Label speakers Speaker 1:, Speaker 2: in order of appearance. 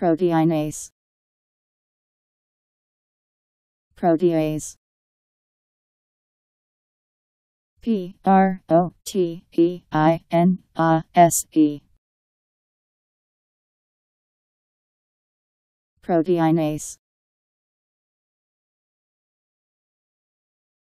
Speaker 1: Proteinase Protease P R O T E I N A S E Proteinase